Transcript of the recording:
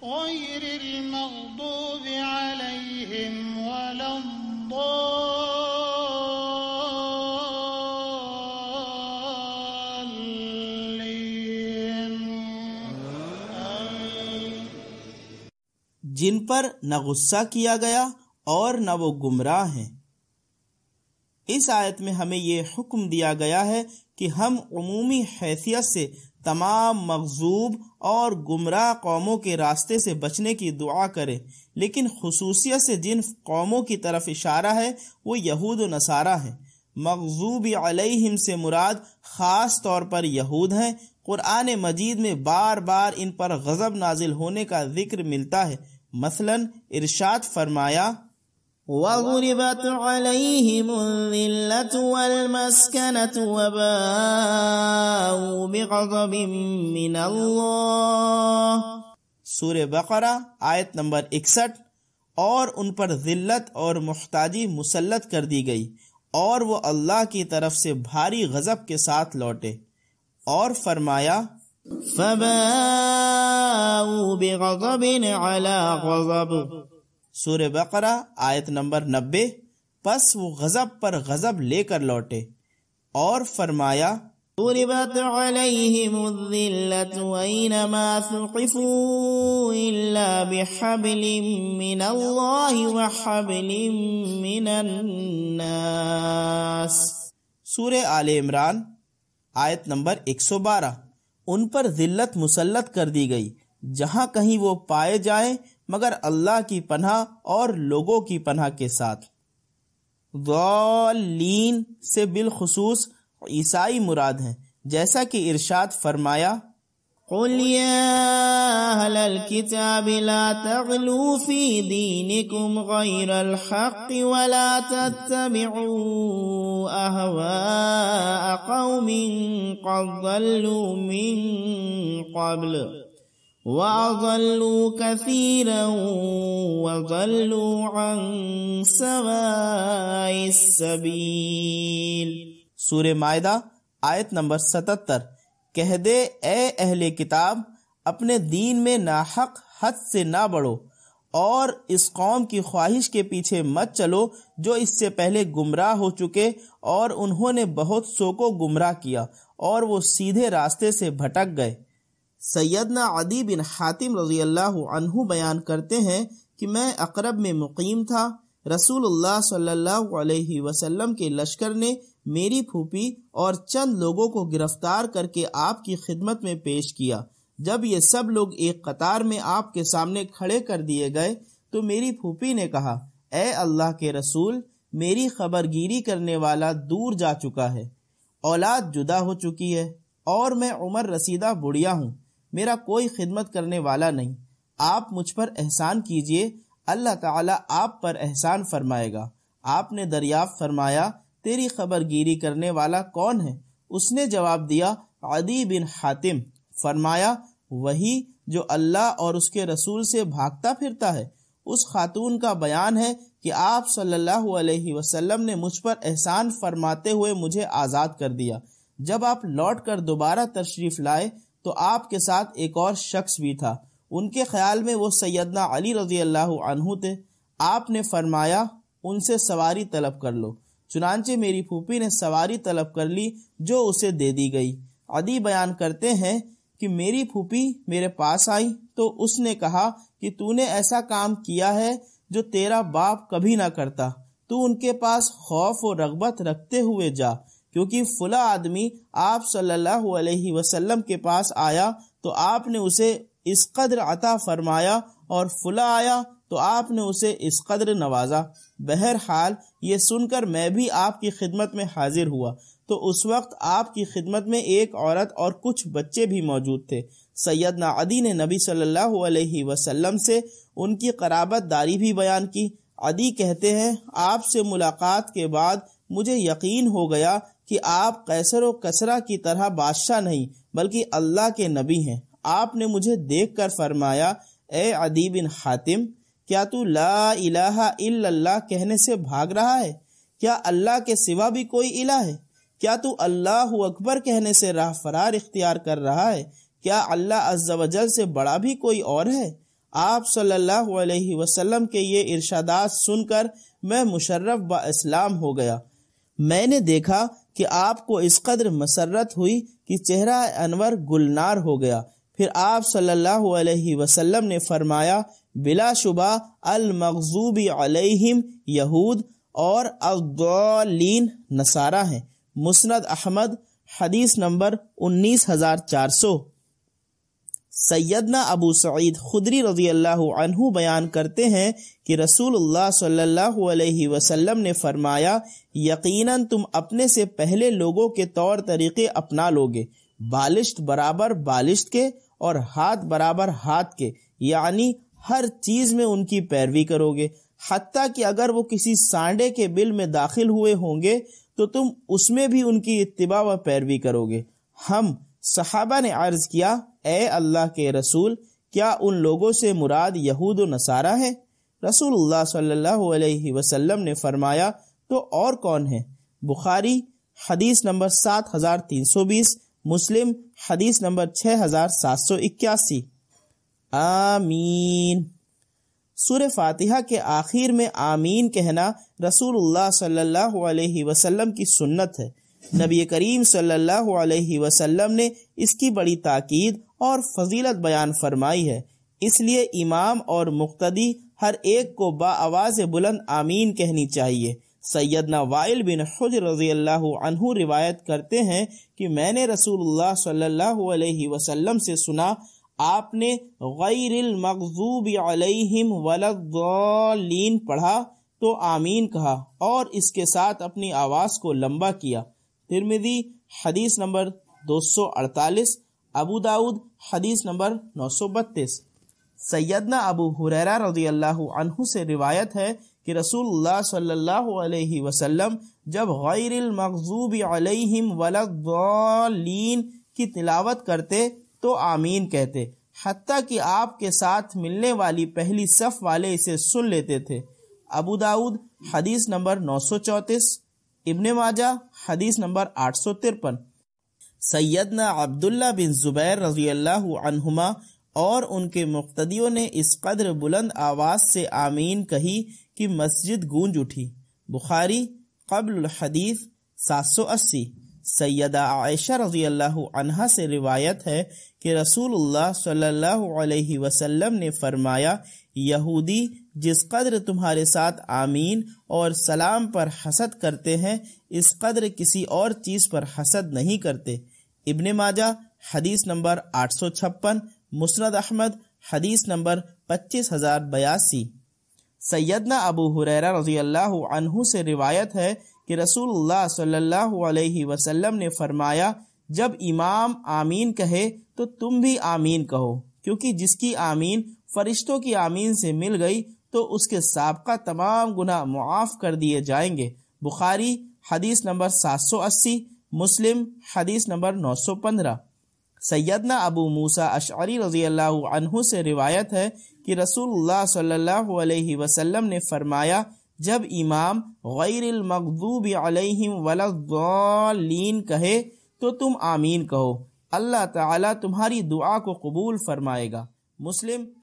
जिन पर न गुस्सा किया गया और न वो गुमराह हैं इस आयत में हमें ये हुक्म दिया गया है कि हम उमूमी हैसियत से तमाम मकजूब और गुमराह कौमों के रास्ते से बचने की दुआ करें लेकिन खसूसियत से जिन कौमों की तरफ इशारा है वो यहूद नसारा हैं मकजूब अलैहिम से मुराद ख़ास तौर पर यहूद हैं क़ुरान मजीद में बार बार इन पर गज़ब नाजिल होने का जिक्र मिलता है मसलन इरशाद फरमाया وضربت عليهم الذلة والمسكنة وباءوا بغضب من الله सूर्य बकरा आयत नंबर इकसठ और उन पर ज़िल्लत और मुख्ताजी मुसलत कर दी गई और वो अल्लाह की तरफ से भारी गज़ब के साथ लौटे और फरमाया फबाऊ बेगब सूर्य बकरा आयत नंबर नब्बे बस वो गज़ब पर गज़ब लेकर लौटे और फरमाया ضربت عليهم الذلة أينما ثقفوا आल इमरान आयत नंबर 112 उन पर जिल्लत मुसलत कर दी गई जहाँ कहीं वो पाए जाए मगर अल्लाह की पनाह और लोगों की पनाह के साथ गौलीन से बिलखसूस ईसाई मुराद हैं जैसा कि इरशाद फरमाया قل يا أهل الكتاب لا تغلوا في دينكم غير الحق ولا تتبعوا أهواء قوم قد ضلوا من قبل وأضلوا كثيرا وضلوا عن سواء السبيل सूर्य मायदा आयत नंबर सतहत्तर कह दे ए अहले किताब अपने दीन में नाहक हद से ना बढ़ो और इस कौम की ख्वाहिश के पीछे मत चलो जो इससे पहले गुमराह हो चुके और उन्होंने बहुत सो को गुमराह किया और वो सीधे रास्ते से भटक गए सैदना अदी बिन हातिम रजी अल्लाह बयान करते हैं कि मैं अकरब में मुकीम था रसूलुल्लाह सल्लल्लाहु अलैहि वसल्लम के लश्कर ने मेरी फूपी और चंद लोगों को गिरफ्तार करके आपकी खिदमत में पेश किया जब ये सब लोग एक कतार में आपके सामने खड़े कर दिए गए तो मेरी फूपी ने कहा ए अल्लाह के रसूल मेरी खबरगिरी करने वाला दूर जा चुका है औलाद जुदा हो चुकी है और मैं उम्र रसीदा बुढ़िया हूँ मेरा कोई खिदमत करने वाला नहीं आप मुझ पर एहसान कीजिए अल्लाह ताला आप पर एहसान फरमाएगा आपने दरियाफ़ फरमाया तेरी खबर गिरी करने वाला कौन है उसने जवाब दिया अदी बिन हातिम फरमाया वही जो अल्लाह और उसके रसूल से भागता फिरता है उस खातून का बयान है कि आप सल्लल्लाहु अलैहि वसल्लम ने मुझ पर एहसान फरमाते हुए मुझे आज़ाद कर दिया जब आप लौट कर दोबारा तशरीफ़ लाए तो आपके साथ एक और शख्स भी था उनके ख्याल में वो सैदना अली रजी अल्लाह अनहु थे आपने फरमाया उनसे सवारी तलब कर लो चुनानचे मेरी फूफी ने सवारी तलब कर ली जो उसे दे दी गई अदी बयान करते हैं कि मेरी फूफी मेरे पास आई तो उसने कहा कि तूने ऐसा काम किया है जो तेरा बाप कभी ना करता तू उनके पास खौफ और रगबत रखते हुए जा क्योंकि फुला आदमी आप सल्लल्लाहु अलैहि वसल्लम के पास आया तो आपने उसे इस कदर अता फरमाया और फुला आया तो आपने उसे इस कदर नवाजा बहरहाल ये सुनकर मैं भी आपकी खिदमत में हाजिर हुआ तो उस वक्त आपकी खिदमत में एक औरत और कुछ बच्चे भी मौजूद थे सैयदना अदी ने नबी सल्लल्लाहु अलैहि वसल्लम से उनकी कराबत दारी भी बयान की अदी कहते हैं आपसे मुलाकात के बाद मुझे यकीन हो गया कि आप कैसर व कसरा की तरह बादशाह नहीं बल्कि अल्लाह के नबी हैं आपने मुझे देख कर फरमाया ए अदी बिन हातिम क्या तू ला इलाहा इल्लल्लाह कहने से भाग रहा है क्या अल्लाह के सिवा भी कोई इला है क्या तू अल्लाह अकबर कहने से राह फरार इख्तियार कर रहा है क्या अल्लाह अज्जवजल से बड़ा भी कोई और है आप सल्लल्लाहु अलैहि वसल्लम के ये इर्शादात सुनकर मैं मुशर्रफ ब इस्लाम हो गया मैंने देखा कि आपको इस कदर मसरत हुई कि चेहरा अनवर गुलनार हो गया फिर आप सल्लल्लाहु अलैहि वसल्लम ने फरमाया बिला शुबा अल मगजूबी अलैहिम यहूद और अद्दौलीन नसारा हैं मुस्नद अहमद हदीस नंबर उन्नीस हज़ार चार सौ सैदना अबू सईद खुदरी रजी अल्लाह अनहु बयान करते हैं कि रसूलुल्लाह सल्लल्लाहु अलैहि वसल्लम ने फरमाया यकीनन तुम अपने से पहले लोगों के तौर तरीके अपना लोगे बालिश्त बराबर बालिश्त के और हाथ बराबर हाथ के यानी हर चीज में उनकी पैरवी करोगे हती कि अगर वो किसी सांडे के बिल में दाखिल हुए होंगे तो तुम उसमें भी उनकी इतबा व पैरवी करोगे हम सहाबा ने अर्ज किया ए अल्लाह के रसूल क्या उन लोगों से मुराद यहूद नसारा है रसूलुल्लाह सल्लल्लाहु अलैहि वसल्लम ने फरमाया तो और कौन है बुखारी हदीस नंबर सात हजार तीन सौ बीस मुस्लिम हदीस नंबर छह हजार सात सौ इक्यासी आमीन सूर्य फातिहा के आखिर में आमीन कहना रसूलुल्लाह सल्लल्लाहु अलैहि वसल्लम की सुन्नत है नबी करीम सल्लल्लाहु अलैहि वसल्लम ने इसकी बड़ी ताकीद और फजीलत बयान फरमाई है इसलिए इमाम और मुख्तदी हर एक को बाआवाज़ बुलंद आमीन कहनी चाहिए सैदना वाइल बिन खुज रजी अल्लाह अनहु रिवायत करते हैं कि मैंने रसूलुल्लाह सल्लल्लाहु अलैहि वसल्लम से सुना आपने गैरिल मकजूब अलैहिम वलद्दालीन पढ़ा तो आमीन कहा और इसके साथ अपनी आवाज़ को लंबा किया तिरमिदी हदीस नंबर 248 अबू दाऊद हदीस नंबर 932 सैयदना अबू हुरैरा रजी अल्लाह अनहु से रिवायत है कि रसूलुल्लाह सल्लल्लाहु अलैहि वसल्लम जब गैरिल मगजूब अलैहिम वलद्दालीन की तिलावत करते तो आमीन कहते हत्ता कि आपके साथ मिलने वाली पहली सफ़ वाले इसे सुन लेते थे अबू दाऊद हदीस नंबर 934 इब्ने माजा हदीस नंबर आठ सौ तिरपन सैदना अब्दुल्ला बिन ज़ुबैर रजील्ला और उनके मुख्तियों ने इस कदर बुलंद आवाज़ से आमीन कही कि मस्जिद गूंज उठी बुखारी कबल हदीस सात सौ अस्सी सैदा आयशा रजील्ला से रिवायत है कि रसूल सल्लाम ने फरमाया यहूदी जिस कदर तुम्हारे साथ आमीन और सलाम पर हसद करते हैं इस कदर किसी और चीज़ पर हसद नहीं करते इबन माजा हदीस नंबर आठ सौ छप्पन मुसरद अहमद हदीस नंबर पच्चीस हज़ार बयासी सैदना अबू हुरैरा रजी अल्लाह अनहु से रिवायत है कि रसूलुल्लाह सल्लल्लाहु अलैहि वसल्लम ने फरमाया जब इमाम आमीन कहे तो तुम भी आमीन कहो क्योंकि जिसकी आमीन फरिश्तों की आमीन से मिल गई तो उसके सबका तमाम गुना मुआफ़ कर दिए जाएंगे बुखारी हदीस नंबर 780 मुस्लिम हदीस नंबर 915 सैदना अबू मूसा अशारी रजी से रिवायत है कि रसूल सल्लल्लाहु वसल्लम ने फरमाया जब इमाम गैरमकदूब अलैहिम कहे तो तुम आमीन कहो अल्लाह ताला तुम्हारी दुआ को कबूल फरमाएगा मुस्लिम